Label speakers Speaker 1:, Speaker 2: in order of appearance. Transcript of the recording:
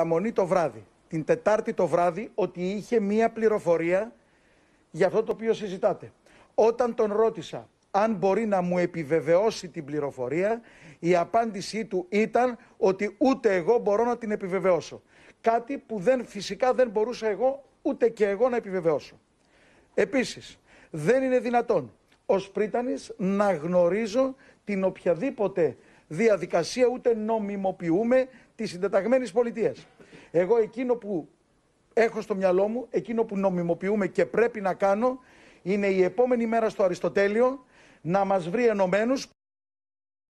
Speaker 1: παραμονή το βράδυ, την Τετάρτη το βράδυ, ότι είχε μία πληροφορία για αυτό το οποίο συζητάτε. Όταν τον ρώτησα αν μπορεί να μου επιβεβαιώσει την πληροφορία, η απάντησή του ήταν ότι ούτε εγώ μπορώ να την επιβεβαιώσω. Κάτι που δεν, φυσικά δεν μπορούσα εγώ ούτε και εγώ να επιβεβαιώσω. Επίσης, δεν είναι δυνατόν ως πρίτανης να γνωρίζω την οποιαδήποτε διαδικασία ούτε νομιμοποιούμε τις συντεταγμένη πολιτείες. Εγώ εκείνο που έχω στο μυαλό μου, εκείνο που νομιμοποιούμε και πρέπει να κάνω, είναι η επόμενη μέρα στο Αριστοτέλειο να μας βρει ενωμένους.